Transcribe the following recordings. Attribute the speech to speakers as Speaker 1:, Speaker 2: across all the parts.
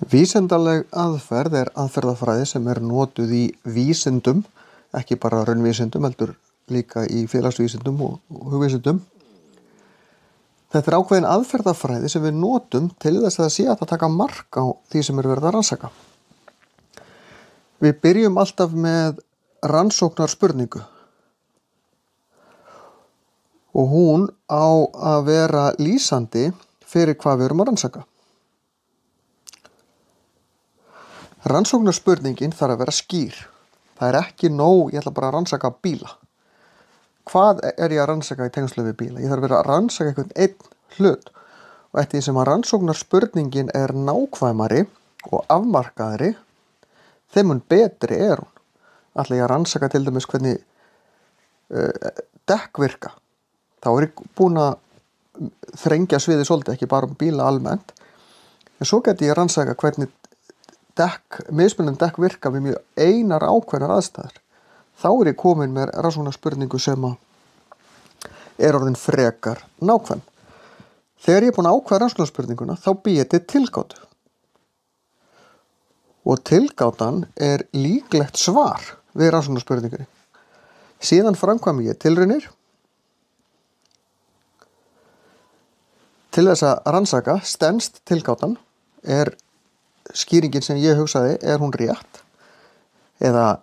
Speaker 1: Vísendaleg aðferð er aðferðafræði sem er notuð í vísendum, ekki bara raunvísendum, heldur líka í félagsvísendum og hugvísendum. Þetta er ákveðin aðferðafræði sem við notum til þess að sé að það taka mark á því sem er verið að rannsaka. Við byrjum alltaf með rannsóknar spurningu og hún á að vera lýsandi fyrir hvað við erum að rannsaka. Rannsóknarspurningin þarf að vera skýr. Það er ekki nóg, ég ætla bara að rannsaka bíla. Hvað er ég að rannsaka í tengslu við bíla? Ég þarf að vera að rannsaka einhvern einn hlut og eftir því sem að rannsóknarspurningin er nákvæmari og afmarkaðri, þeim hún betri er hún. Ætla ég að rannsaka til dæmis hvernig uh, dekk virka. Þá er ég búin að þrengja sviði svolítið, ekki bara um bíla almennt. En svo get ég að rannsaka hvernig dekk, mismunum dekk virka við mjög einar ákveðnar aðstæðar þá er ég komin með rannsóna spurningu sem að er orðin frekar nákvæm þegar ég er búin að ákveða rannsóna spurninguna þá býið þetta tilgáttu og tilgáttan er líklegt svar við rannsóna spurningunni síðan framkvæm ég tilrinir Til þess að rannsaka stennst tilgáttan er skýringin sem ég hugsaði, er hún rétt? Eða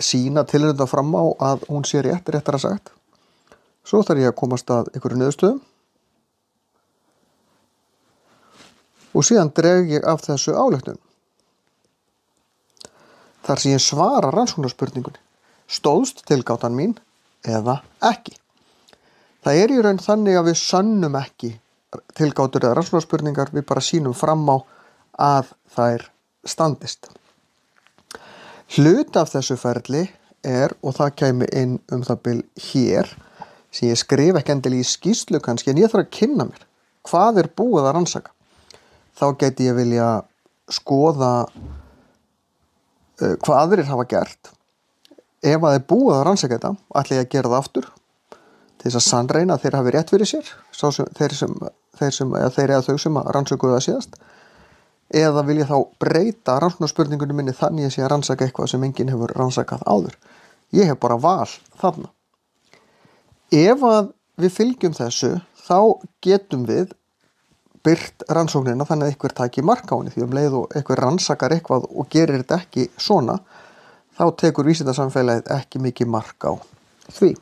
Speaker 1: sína tilrönda fram á að hún sé rétt, réttar að sagt. Svo þarf ég að komast að einhverju nöðstöðum og síðan dreg ég af þessu álöknum. Þar sem ég svara rannsóknarspurningunni, stóðst tilgáttan mín eða ekki. Það er í raun þannig að við sönnum ekki tilgáttur eða rannsóknarspurningar, við bara sínum fram á að þær standist. Hlut af þessu ferli er, og það kæmi inn um það byrj hér, sem ég skrif ekki endil í skýslu kannski, en ég þarf að kynna mér hvað er búið að rannsaka. Þá geti ég vilja skoða uh, hvað aðrir hafa gert. Ef að þeir búið að rannsaka þetta, ætla ég að gera það aftur til þess að sannreina að þeir hafi rétt fyrir sér, sem, þeir, sem, þeir, sem, ja, þeir eða þau sem rannsökuðu það síðast eða vil ég þá breyta rannsóknarspurningunum minni þannig að ég sé að rannsaka eitthvað sem enginn hefur rannsakað áður. Ég hef bara val þarna. Ef að við fylgjum þessu þá getum við byrt rannsóknirna þannig að einhver takir markáni því um leið og einhver rannsakar eitthvað og gerir þetta ekki svona þá tekur vísindarsamfélagið ekki mikið mark á því.